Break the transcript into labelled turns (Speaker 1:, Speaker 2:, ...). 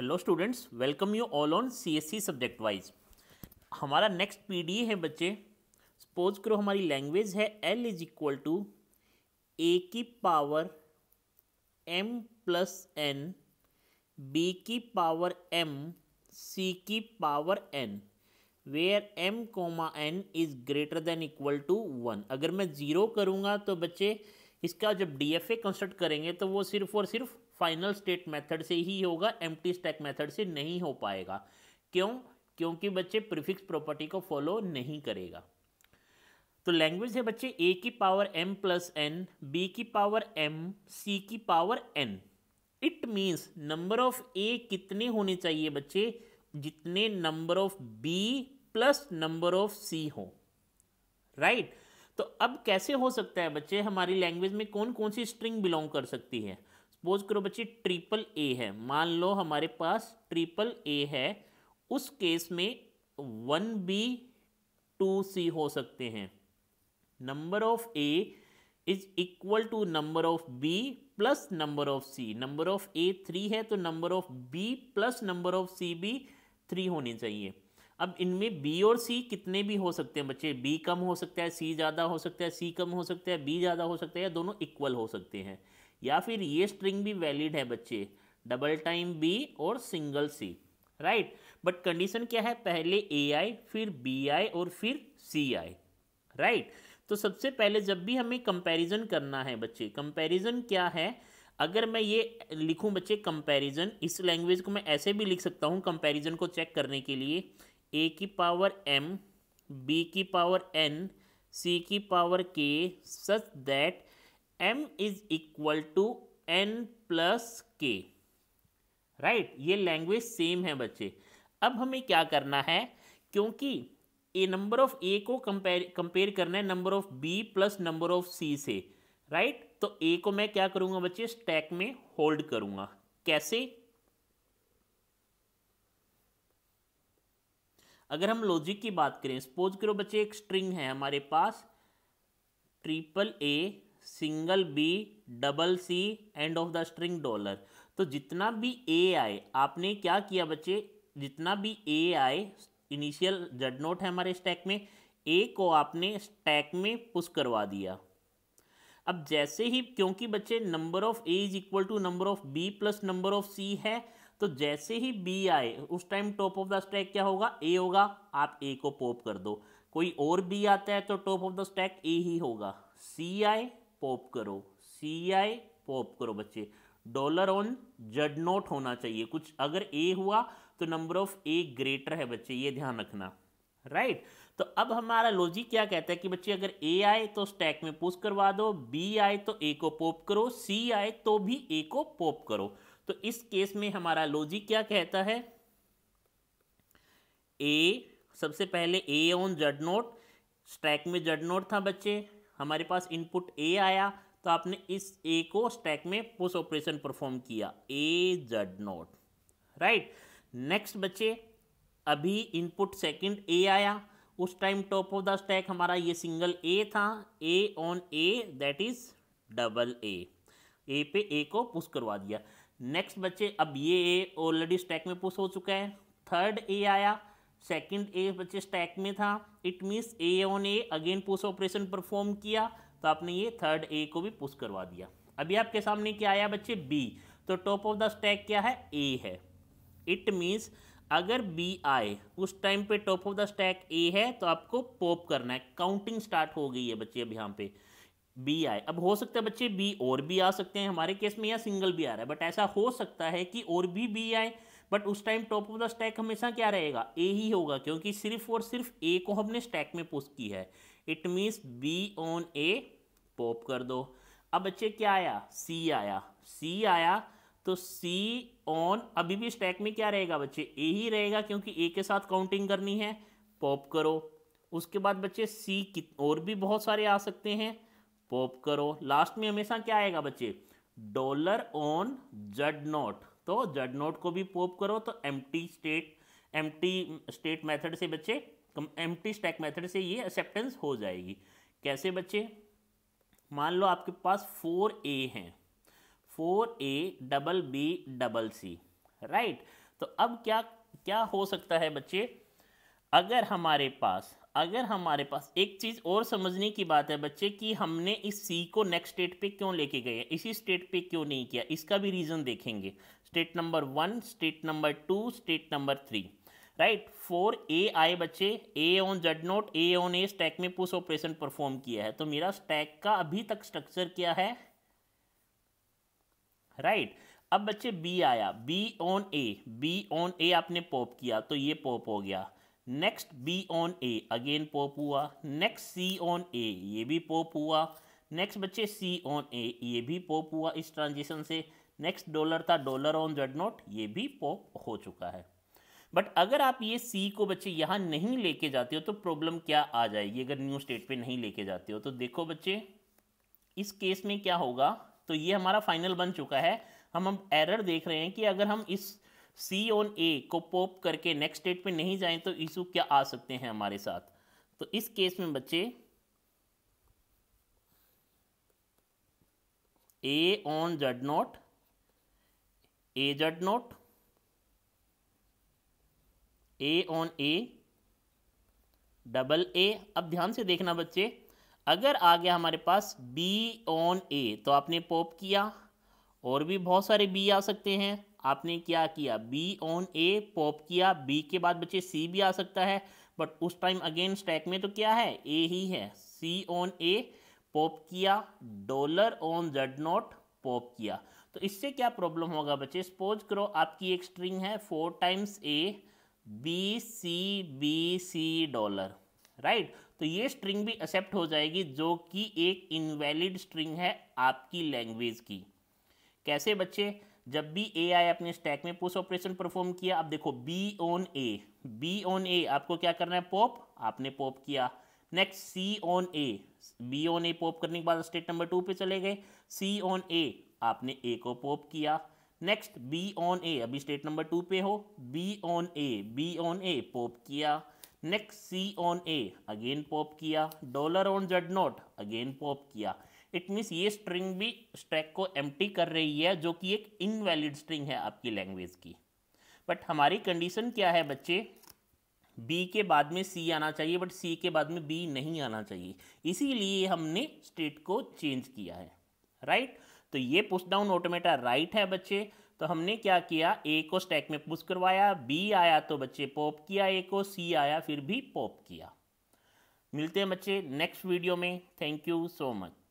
Speaker 1: Hello students welcome you all on CSC subject wise हमारा next PDA है बच्चे suppose करो हमारी लैंग्वेज है L is equal to A की power M plus N B की पावर एम सी की power N where M comma N is greater than equal to one अगर मैं ज़ीरो करूँगा तो बच्चे इसका जब डी एफ ए कंस्ट्रक्ट करेंगे तो वो सिर्फ और सिर्फ फाइनल स्टेट मेथड से ही होगा एम टी स्टैक मेथड से नहीं हो पाएगा क्यों क्योंकि बच्चे प्रीफिक्स प्रॉपर्टी को फॉलो नहीं करेगा तो लैंग्वेज है बच्चे ए की power M plus N B की पावर एम सी की power N it means number of A कितने होने चाहिए बच्चे जितने number of B plus number of C हो राइट right? तो अब कैसे हो सकता है बच्चे हमारी लैंग्वेज में कौन कौन सी स्ट्रिंग बिलोंग कर सकती है सपोज करो बच्चे ट्रिपल ए है मान लो हमारे पास ट्रिपल ए है उस केस में वन बी टू सी हो सकते हैं number of A is equal to number of B plus number of C number of A three है तो number of B plus number of C भी थ्री होनी चाहिए अब इनमें बी और सी कितने भी हो सकते हैं बच्चे बी कम हो सकता है सी ज़्यादा हो सकता है सी कम हो सकता है बी ज़्यादा हो सकता है या दोनों इक्वल हो सकते हैं या फिर ये स्ट्रिंग भी वैलिड है बच्चे डबल टाइम बी और single C right but condition क्या है पहले ए आई फिर बी आई और फिर सी आई राइट तो सबसे पहले जब भी हमें कंपैरिजन करना है बच्चे कंपैरिजन क्या है अगर मैं ये लिखूं बच्चे कंपैरिजन इस लैंग्वेज को मैं ऐसे भी लिख सकता हूँ कंपैरिजन को चेक करने के लिए ए की पावर एम बी की पावर एन सी की power K such that M is equal to N plus K right ये लैंग्वेज सेम है बच्चे अब हमें क्या करना है क्योंकि ए नंबर ऑफ ए को कंपेयर कंपेयर करना है number of B plus number of C से राइट right? तो ए को मैं क्या करूँगा बच्चे स्टैक में होल्ड करूँगा कैसे अगर हम लॉजिक की बात करें सपोज करो बच्चे एक स्ट्रिंग है हमारे पास triple A single B double C end of the string dollar तो जितना भी ए आए आपने क्या किया बच्चे जितना भी ए आए इनिशियल जड नोट है हमारे स्टैक में ए को आपने स्टैक में पुश करवा दिया अब जैसे ही क्योंकि बच्चे number of A is equal to number of B plus number of C है तो जैसे ही बी आए उस time top of the stack क्या होगा ए होगा आप ए को पॉप कर दो कोई और बी आता है तो top of the stack A ही होगा सी आए पॉप करो सी आए पॉप करो बच्चे डॉलर ऑन जड नोट होना चाहिए कुछ अगर ए हुआ तो नंबर ऑफ ए ग्रेटर है बच्चे ये ध्यान रखना राइट right? तो अब हमारा लॉजिक क्या कहता है कि बच्चे अगर ए आए तो स्टैक में पुश करवा दो बी आए तो ए को पॉप करो सी आए तो भी ए को पॉप करो तो इस केस में हमारा लॉजिक क्या कहता है ए सबसे पहले A on Z naught stack में जड नोट था बच्चे हमारे पास इनपुट ए आया तो आपने इस ए को स्टैक में पुश ऑपरेशन परफॉर्म किया ए जड नोट राइट नेक्स्ट बच्चे अभी इनपुट सेकंड ए आया उस time top of the stack हमारा ये सिंगल ए था A on A that is double A A पे ए को पुश करवा दिया नेक्स्ट बच्चे अब ये ए ऑलरेडी स्टैक में पुश हो चुका है थर्ड ए आया सेकंड ए बच्चे स्टैक में था it means A on A again push operation perform किया तो आपने ये थर्ड ए को भी पुश करवा दिया अभी आपके सामने क्या आया बच्चे बी तो टॉप ऑफ द स्टैक क्या है ए है इट मीन्स अगर बी आए उस टाइम पे top of the stack A है तो आपको पॉप करना है काउंटिंग स्टार्ट हो गई है बच्चे अब यहाँ पे बी आए अब हो सकता है बच्चे बी और भी आ सकते हैं हमारे केस में या सिंगल भी आ रहा है बट ऐसा हो सकता है कि और भी बी आए बट उस time top of the stack हमेशा क्या रहेगा ए ही होगा क्योंकि सिर्फ और सिर्फ ए को हमने स्टैक में पुश की है it means B on A pop कर दो अब बच्चे क्या आया सी आया सी आया तो सी ऑन अभी भी स्टैक में क्या रहेगा बच्चे ए ही रहेगा क्योंकि ए के साथ काउंटिंग करनी है पॉप करो उसके बाद बच्चे सी और भी बहुत सारे आ सकते हैं पॉप करो लास्ट में हमेशा क्या आएगा बच्चे डॉलर ऑन जड नोट तो जड नोट को भी पॉप करो तो M state M state method से बच्चे एम टी स्टैक मैथड से ये एक्सेप्टेंस हो जाएगी कैसे बच्चे मान लो आपके पास फोर ए हैं four A double B double C right तो अब क्या क्या हो सकता है बच्चे अगर हमारे पास अगर हमारे पास एक चीज़ और समझने की बात है बच्चे कि हमने इस सी को नेक्स्ट स्टेट पे क्यों लेके गए इसी स्टेट पे क्यों नहीं किया इसका भी रीज़न देखेंगे state number one state number two state number three right four A आए बच्चे A on Z note A on A stack में पुश ऑपरेशन परफॉर्म किया है तो मेरा स्टैक का अभी तक स्ट्रक्चर क्या है राइट right. अब बच्चे बी आया B on A B on A आपने पॉप किया तो ये पॉप हो गया next B on A again pop हुआ नेक्स्ट सी ऑन ए ये भी पॉप हुआ नेक्स्ट बच्चे सी ऑन ए ये भी पॉप हुआ इस ट्रांजिशन से नेक्स्ट डॉलर था डॉलर ऑन जेड नोट ये भी पॉप हो चुका है बट अगर आप ये सी को बच्चे यहाँ नहीं लेके जाते हो तो प्रॉब्लम क्या आ जाएगी अगर न्यू स्टेट पे नहीं लेके जाते हो तो देखो बच्चे इस केस में क्या होगा तो ये हमारा फाइनल बन चुका है हम अब एरर देख रहे हैं कि अगर हम इस सी ऑन ए को पॉप करके नेक्स्ट डेट पे नहीं जाएं तो इशू क्या आ सकते हैं हमारे साथ तो इस केस में बच्चे A on Z note A Z note A on A double A अब ध्यान से देखना बच्चे अगर आ गया हमारे पास बी ऑन ए तो आपने पॉप किया और भी बहुत सारे बी आ सकते हैं आपने क्या किया बी ऑन ए पॉप किया बी के बाद बच्चे सी भी आ सकता है बट उस टाइम अगेन स्टैक में तो क्या है ए ही है सी ऑन ए पॉप किया dollar on Z not pop किया तो इससे क्या प्रॉब्लम होगा बच्चे सपोज करो आपकी एक स्ट्रिंग है four times A B C B C dollar right तो ये स्ट्रिंग भी एक्सेप्ट हो जाएगी जो कि एक इनवैलिड स्ट्रिंग है आपकी लैंग्वेज की कैसे बच्चे जब भी ए आए अपने स्टैक में पुश ऑपरेशन परफॉर्म किया अब देखो B on A B on A आपको क्या करना है पॉप आपने पॉप किया next C on A B on A pop करने के बाद स्टेट नंबर टू पे चले गए सी ऑन ए आपने ए को पॉप किया नेक्स्ट बी ऑन ए अभी स्टेट नंबर टू पे हो B on A B on A pop किया next C on A again pop किया dollar on Z not again pop किया इट मीन्स ये स्ट्रिंग भी स्ट्रैक को एम कर रही है जो कि एक इनवैलिड स्ट्रिंग है आपकी लैंग्वेज की बट हमारी कंडीशन क्या है बच्चे बी के बाद में सी आना चाहिए बट सी के बाद में बी नहीं आना चाहिए इसीलिए हमने स्टेट को चेंज किया है राइट right? तो ये पुश डाउन ऑटोमेटा राइट है बच्चे तो हमने क्या किया ए को स्टैक में पुश करवाया बी आया तो बच्चे पॉप किया ए को सी आया फिर भी पॉप किया मिलते हैं बच्चे नेक्स्ट वीडियो में थैंक यू सो मच